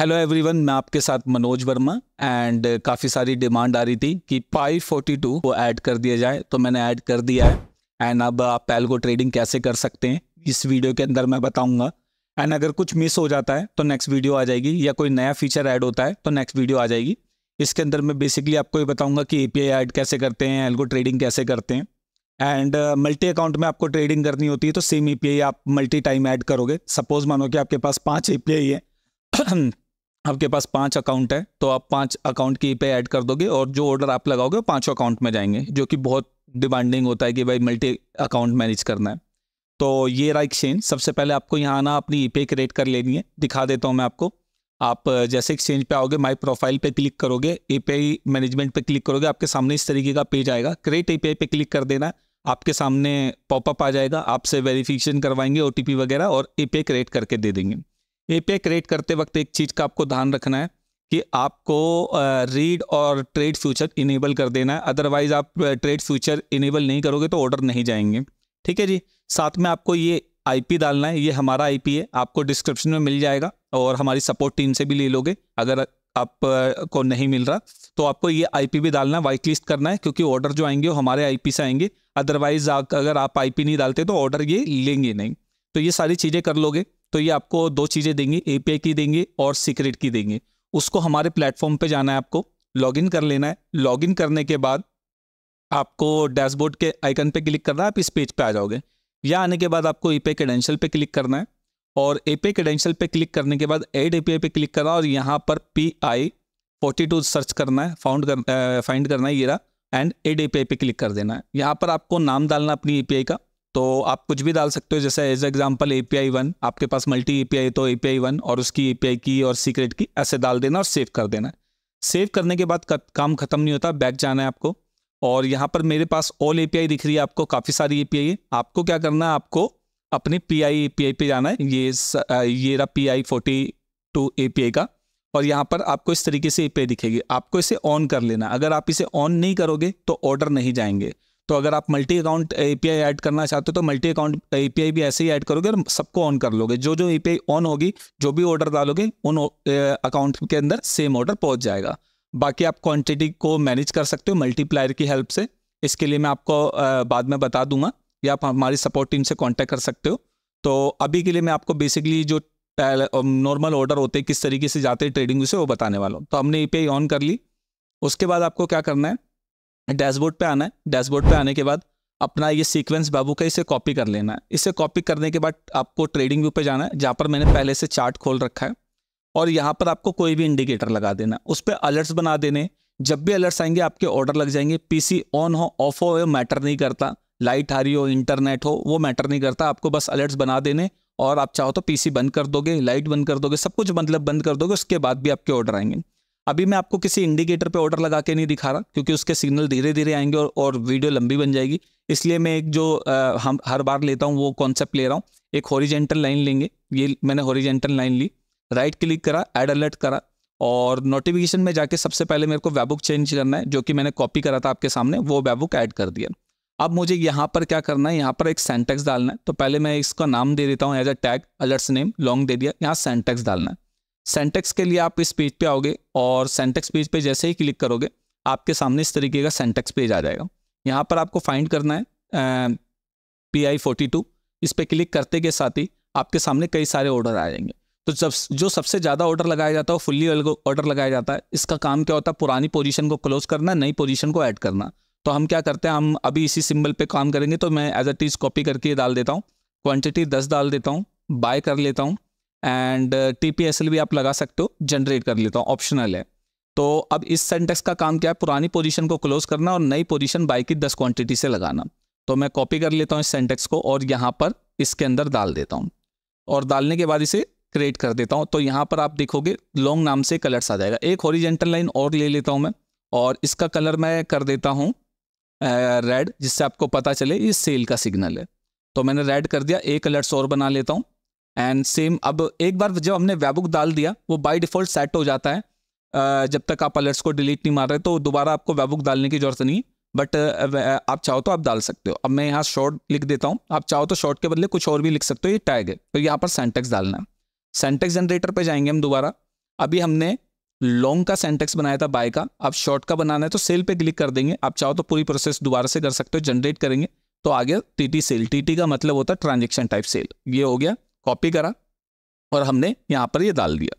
hello everyone मैं आपके साथ मनोज वर्मा एंड काफ़ी सारी डिमांड आ रही थी कि पाई फोर्टी टू को ऐड कर दिया जाए तो मैंने ऐड कर दिया है एंड अब आप पैल्गो ट्रेडिंग कैसे कर सकते हैं इस वीडियो के अंदर मैं बताऊंगा एंड अगर कुछ मिस हो जाता है तो नेक्स्ट वीडियो आ जाएगी या कोई नया फीचर ऐड होता है तो नेक्स्ट वीडियो आ जाएगी इसके अंदर मैं बेसिकली आपको ये बताऊँगा कि ए ऐड कैसे करते हैं एल्गो ट्रेडिंग कैसे करते हैं एंड मल्टी अकाउंट में आपको ट्रेडिंग करनी होती है तो सेम ए आप मल्टी टाइम ऐड करोगे सपोज मानो कि आपके पास पाँच ए है आपके पास पांच अकाउंट है तो आप पांच अकाउंट की पे ऐड कर दोगे और जो ऑर्डर आप लगाओगे वो पांचों अकाउंट में जाएंगे जो कि बहुत डिमांडिंग होता है कि भाई मल्टी अकाउंट मैनेज करना है तो ये रहा एक्सचेंज सबसे पहले आपको यहाँ आना अपनी ई पे क्रिएट कर लेनी है दिखा देता हूँ मैं आपको आप जैसे एक्सचेंज पे आओगे माय प्रोफाइल पे क्लिक करोगे ई पे मैनेजमेंट पे क्लिक करोगे आपके सामने इस तरीके का पेज आएगा क्रिएट ई पे क्लिक कर देना आपके सामने पॉपअप आ जाएगा आपसे वेरिफिकेशन करवाएंगे ओ वगैरह और ई पे क्रिएट करके दे देंगे एपीआई क्रिएट करते वक्त एक चीज़ का आपको ध्यान रखना है कि आपको रीड और ट्रेड फ्यूचर इनेबल कर देना है अदरवाइज आप ट्रेड फ्यूचर इनेबल नहीं करोगे तो ऑर्डर नहीं जाएंगे ठीक है जी साथ में आपको ये आईपी डालना है ये हमारा आईपी है आपको डिस्क्रिप्शन में मिल जाएगा और हमारी सपोर्ट टीम से भी ले लोगे अगर आप को नहीं मिल रहा तो आपको ये आईपी भी डालना है वाइट लिस्ट करना है क्योंकि ऑर्डर जो आएंगे वो हमारे आईपी से आएंगे अदरवाइज अगर आप आईपी नहीं डालते तो ऑर्डर ये लेंगे नहीं तो ये सारी चीज़ें कर लोगे तो ये आपको दो चीज़ें देंगे ए की देंगे और सीक्रेट की देंगे उसको हमारे प्लेटफॉर्म पे जाना है आपको लॉगिन कर लेना है लॉगिन करने के बाद आपको डैशबोर्ड के आइकन पे क्लिक करना है आप इस पेज पे आ जाओगे या आने के बाद आपको ई पे क्रेडेंशियल पे क्लिक करना है और ए पे क्रेडेंशियल पे क्लिक करने के बाद एड ए पे क्लिक करना है और यहाँ पर P I forty two search करना है फाउंड कर फाइंड करना है ये रहा एंड एड ए पे क्लिक कर देना है यहाँ पर आपको नाम डालना अपनी ए का तो आप कुछ भी डाल सकते हो जैसे as example A P I one आपके पास मल्टी ए पी आई तो ए पी आई वन और उसकी ए पी आई की और सीक्रेट की ऐसे डाल देना और सेव कर देना सेव करने के बाद काम खत्म नहीं होता बैक जाना है आपको और यहाँ पर मेरे पास ऑल ए पी आई दिख रही है आपको काफ़ी सारी ए पी आई है आपको क्या करना है आपको अपने पी आई ए पी आई पे जाना है ये स, ये रहा P I forty two A P I का और यहाँ पर आपको इस तरीके से ए पी आई दिखेगी आपको इसे ऑन कर लेना अगर आप इसे ऑन नहीं करोगे तो ऑर्डर नहीं जाएंगे तो अगर आप मल्टी अकाउंट ए ऐड करना चाहते हो तो मल्टी अकाउंट ए भी ऐसे ही ऐड करोगे और सबको ऑन कर लोगे जो जो ए ऑन होगी जो भी ऑर्डर डालोगे उन अकाउंट के अंदर सेम ऑर्डर पहुंच जाएगा बाकी आप क्वांटिटी को मैनेज कर सकते हो मल्टीप्लायर की हेल्प से इसके लिए मैं आपको बाद में बता दूंगा या आप हमारी सपोर्ट टीम से कांटेक्ट कर सकते हो तो अभी के लिए मैं आपको बेसिकली जो नॉर्मल ऑर्डर होते हैं किस तरीके से जाते हैं ट्रेडिंग से वो बताने वाला हूँ तो हमने ई ऑन कर ली उसके बाद आपको क्या करना है डैशबोर्ड पे आना है डैशबोर्ड पे आने के बाद अपना ये सीक्वेंस बाबू का इसे कॉपी कर लेना है इसे कॉपी करने के बाद आपको ट्रेडिंग व्यू पे जाना है जहाँ पर मैंने पहले से चार्ट खोल रखा है और यहाँ पर आपको कोई भी इंडिकेटर लगा देना उस पर अलर्ट्स बना देने जब भी अलर्ट्स आएंगे आपके ऑर्डर लग जाएंगे पी ऑन हो ऑफ हो मैटर नहीं करता लाइट आ रही हो इंटरनेट हो वो मैटर नहीं करता आपको बस अलर्ट्स बना देने और आप चाहो तो पीसी बंद कर दोगे लाइट बंद कर दोगे सब कुछ मतलब बंद कर दोगे उसके बाद भी आपके ऑर्डर आएंगे अभी मैं आपको किसी इंडिकेटर पे ऑर्डर लगा के नहीं दिखा रहा क्योंकि उसके सिग्नल धीरे धीरे आएंगे और, और वीडियो लंबी बन जाएगी इसलिए मैं एक जो आ, हम हर बार लेता हूँ वो कॉन्सेप्ट ले रहा हूँ एक हॉरिजेंटल लाइन लेंगे ये मैंने हॉरिजेंटल लाइन ली राइट क्लिक करा एड अलर्ट करा और नोटिफिकेशन में जाके सबसे पहले मेरे को वैबुक चेंज करना है जो कि मैंने कॉपी करा था आपके सामने वो वैबुक ऐड कर दिया अब मुझे यहाँ पर क्या करना है यहाँ पर एक सेंटेक्स डालना है तो पहले मैं इसका नाम दे देता हूँ as a tag alerts name long दे दिया यहाँ सेंटेक्स डालना है सेंटेक्स के लिए आप इस पेज पे आओगे और सेंटेक्स पेज पे जैसे ही क्लिक करोगे आपके सामने इस तरीके का सेंटेक्स पेज आ जाएगा यहाँ पर आपको फाइंड करना है पी आई फोर्टी टू इस पर क्लिक करते के साथ ही आपके सामने कई सारे ऑर्डर आ जाएंगे तो जब जो सबसे ज़्यादा ऑर्डर लगाया जाता है वो फुल्ली ऑर्डर लगाया जाता है इसका काम क्या होता है पुरानी पोजिशन को क्लोज करना नई पोजिशन को ऐड करना तो हम क्या करते हैं हम अभी इसी सिंबल पर काम करेंगे तो मैं एज अ टीज कॉपी करके डाल देता हूँ क्वान्टिटी दस डाल देता हूँ बाय कर लेता हूँ and T P S L भी आप लगा सकते हो जनरेट कर लेता हूँ ऑप्शनल है तो अब इस सेंटेक्स का काम क्या है पुरानी पोजीशन को क्लोज करना और नई पोजीशन बाई की दस क्वांटिटी से लगाना तो मैं कॉपी कर लेता हूँ इस सेंटेक्स को और यहाँ पर इसके अंदर डाल देता हूँ और डालने के बाद इसे क्रिएट कर देता हूँ तो यहाँ पर आप देखोगे लॉन्ग नाम से कलर्स आ जाएगा एक ओरिजेंटल लाइन और ले लेता हूँ मैं और इसका कलर मैं कर देता हूँ रेड जिससे आपको पता चले ये सेल का सिग्नल है तो मैंने रेड कर दिया एक कलर्स और बना लेता हूँ एंड सेम अब एक बार जब हमने वेबुक डाल दिया वो बाई डिफॉल्ट सेट हो जाता है जब तक आप अलर्ट्स को डिलीट नहीं मार रहे तो दोबारा आपको वेबुक डालने की जरूरत नहीं बट आप चाहो तो आप डाल सकते हो अब मैं यहाँ शॉर्ट लिख देता हूँ आप चाहो तो शॉर्ट के बदले कुछ और भी लिख सकते हो ये टैग है तो यहाँ पर सेंटेक्स डालना है सेंटेक्स जनरेटर पर जाएंगे हम दोबारा अभी हमने लॉन्ग का सेंटेक्स बनाया था बाय का आप शॉर्ट का बनाना है तो सेल पे क्लिक कर देंगे आप चाहो तो पूरी प्रोसेस दोबारा से कर सकते हो जनरेट करेंगे तो आ गया T T sell T T का मतलब होता है ट्रांजेक्शन टाइप सेल ये हो गया कॉपी करा और हमने यहाँ पर ये डाल दिया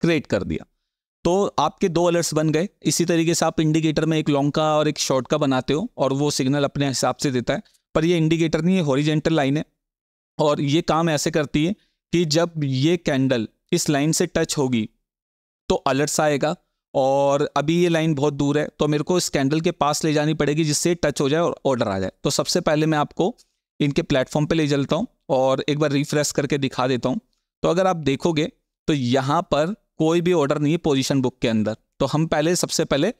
क्रिएट कर दिया तो आपके दो अलर्ट्स बन गए इसी तरीके से आप इंडिकेटर में एक लॉन्ग का और एक शॉर्ट का बनाते हो और वो सिग्नल अपने हिसाब से देता है पर ये इंडिकेटर नहीं है हॉरिजेंटल लाइन है और ये काम ऐसे करती है कि जब ये कैंडल इस लाइन से टच होगी तो अलर्ट्स आएगा और अभी ये लाइन बहुत दूर है तो मेरे को इस कैंडल के पास ले जानी पड़ेगी जिससे टच हो जाए और ऑर्डर आ जाए तो सबसे पहले मैं आपको इनके प्लेटफॉर्म पे ले चलता हूँ और एक बार रिफ्रेश करके दिखा देता हूँ तो अगर आप देखोगे तो यहाँ पर कोई भी ऑर्डर नहीं है पोजिशन बुक के अंदर तो हम पहले सबसे पहले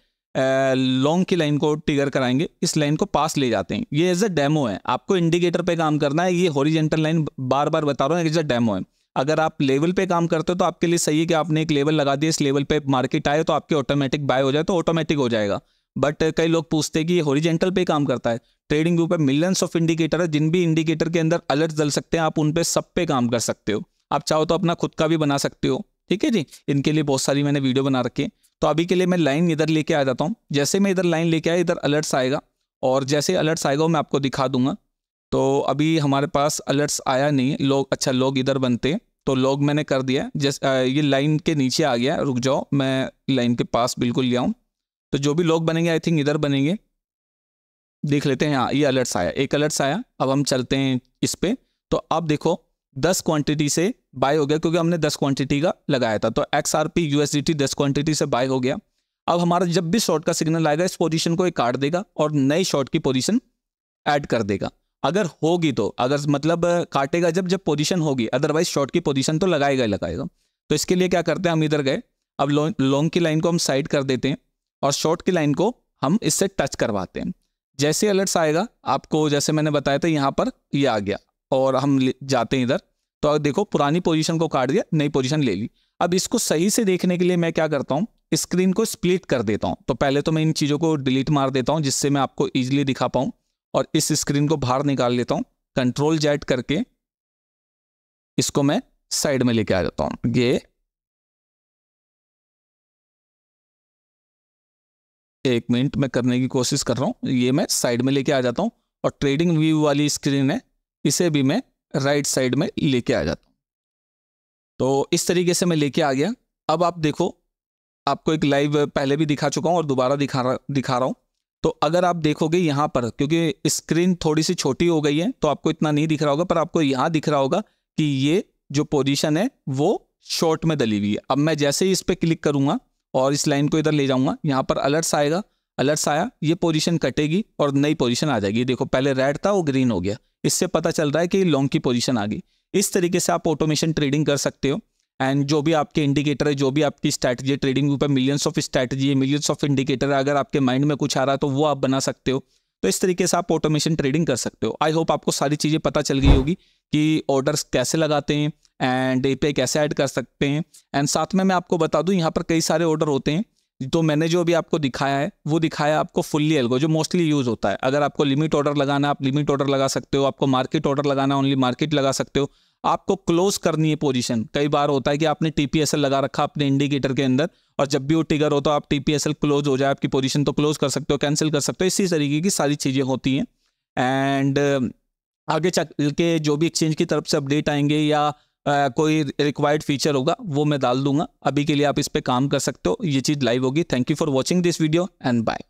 लॉन्ग की लाइन को टिगर कराएंगे इस लाइन को पास ले जाते हैं ये एज अ डेमो है आपको इंडिकेटर पे काम करना है ये हॉरिजेंटल लाइन बार बार बता रहा हूँ एज अ डेमो है अगर आप लेवल पे काम करते हो तो आपके लिए सही है कि आपने एक लेवल लगा दिया इस लेवल पे मार्केट आए तो आपके ऑटोमेटिक बाय हो जाए तो ऑटोमेटिक हो जाएगा बट uh, कई लोग पूछते हैं कि ये हॉरिजेंटल पे काम करता है ट्रेडिंग व्यू पर मिलियंस ऑफ इंडिकेटर है जिन भी इंडिकेटर के अंदर अलर्ट डल सकते हैं आप उन पर सब पे काम कर सकते हो आप चाहो तो अपना खुद का भी बना सकते हो ठीक है जी इनके लिए बहुत सारी मैंने वीडियो बना रखी है तो अभी के लिए मैं लाइन इधर लेके आ जाता हूँ जैसे मैं इधर लाइन लेके आया इधर अलर्ट्स आएगा और जैसे अलर्ट्स आएगा मैं आपको दिखा दूंगा तो अभी हमारे पास अलर्ट्स आया नहीं है लोग अच्छा लोग इधर बनते तो लॉग मैंने कर दिया जैस ये लाइन के नीचे आ गया रुक जाओ मैं लाइन के पास बिल्कुल गया हूँ तो जो भी लोग बनेंगे आई थिंक इधर बनेंगे देख लेते हैं हाँ ये अलर्ट्स आया एक अलर्ट्स आया अब हम चलते हैं इस पर तो अब देखो दस क्वांटिटी से बाय हो गया क्योंकि हमने दस क्वांटिटी का लगाया था तो X R P U S D T दस क्वांटिटी से बाय हो गया अब हमारा जब भी शॉर्ट का सिग्नल आएगा इस पोजीशन को एक काट देगा और नई शॉर्ट की पोजीशन ऐड कर देगा अगर होगी तो अगर मतलब काटेगा जब जब पोजीशन होगी अदरवाइज शॉर्ट की पोजीशन तो लगाएगा ही लगाएगा तो इसके लिए क्या करते हैं हम इधर गए अब लॉन्ग की लाइन को हम साइड कर देते हैं और शॉर्ट की लाइन को हम इससे टच करवाते हैं जैसे अलर्ट्स आएगा आपको जैसे मैंने बताया था यहाँ पर ये आ गया और हम जाते हैं इधर तो देखो पुरानी पोजीशन को काट दिया नई पोजीशन ले ली अब इसको सही से देखने के लिए मैं क्या करता हूँ स्क्रीन को स्प्लिट कर देता हूँ तो पहले तो मैं इन चीज़ों को डिलीट मार देता हूँ जिससे मैं आपको ईजिली दिखा पाऊँ और इस स्क्रीन को बाहर निकाल लेता हूँ कंट्रोल जेट करके इसको मैं साइड में लेके आ जाता हूँ ये एक मिनट में करने की कोशिश कर रहा हूँ ये मैं साइड में लेके आ जाता हूँ और ट्रेडिंग व्यू वाली स्क्रीन है इसे भी मैं राइट साइड में लेके आ जाता हूँ तो इस तरीके से मैं लेके आ गया अब आप देखो आपको एक लाइव पहले भी दिखा चुका हूँ और दोबारा दिखा रहा दिखा रहा हूँ तो अगर आप देखोगे यहाँ पर क्योंकि स्क्रीन थोड़ी सी छोटी हो गई है तो आपको इतना नहीं दिख रहा होगा पर आपको यहाँ दिख रहा होगा कि ये जो पोजिशन है वो शॉर्ट में दली हुई है अब मैं जैसे ही इस पर क्लिक करूँगा और इस लाइन को इधर ले जाऊंगा यहाँ पर अलर्ट्स आएगा अलर्ट्स आया ये पोजीशन कटेगी और नई पोजीशन आ जाएगी देखो पहले रेड था वो ग्रीन हो गया इससे पता चल रहा है कि लॉन्ग की पोजीशन आ गई इस तरीके से आप ऑटोमेशन ट्रेडिंग कर सकते हो एंड जो भी आपके इंडिकेटर है जो भी आपकी स्ट्रैटेजी ट्रेडिंग ऊपर मिलियंस ऑफ स्ट्रैटेजी है मिलियंस ऑफ इंडिकेटर है अगर आपके माइंड में कुछ आ रहा है तो वो आप बना सकते हो तो इस तरीके से आप ऑटोमेशन ट्रेडिंग कर सकते हो आई होप आपको सारी चीज़ें पता चल गई होगी कि ऑर्डर्स कैसे लगाते हैं एंड ए कैसे ऐड कर सकते हैं एंड साथ में मैं आपको बता दूं यहाँ पर कई सारे ऑर्डर होते हैं तो मैंने जो अभी आपको दिखाया है वो दिखाया आपको फुल्ली एल्गो जो मोस्टली यूज़ होता है अगर आपको लिमिट ऑर्डर लगाना आप लिमिट ऑर्डर लगा सकते हो आपको मार्केट ऑर्डर लगाना ओनली मार्केट लगा सकते हो आपको क्लोज करनी है पोजीशन कई बार होता है कि आपने टी लगा रखा अपने इंडिकेटर के अंदर और जब भी वो टिगर हो तो आप टी क्लोज हो जाए आपकी पोजिशन तो क्लोज कर सकते हो कैंसिल कर सकते हो इसी तरीके की सारी चीज़ें होती हैं एंड आगे चल के जो भी एक्सचेंज की तरफ से अपडेट आएंगे या आ, कोई रिक्वायर्ड फीचर होगा वो मैं डाल दूंगा अभी के लिए आप इस पर काम कर सकते हो ये चीज़ लाइव होगी thank you for watching this video and bye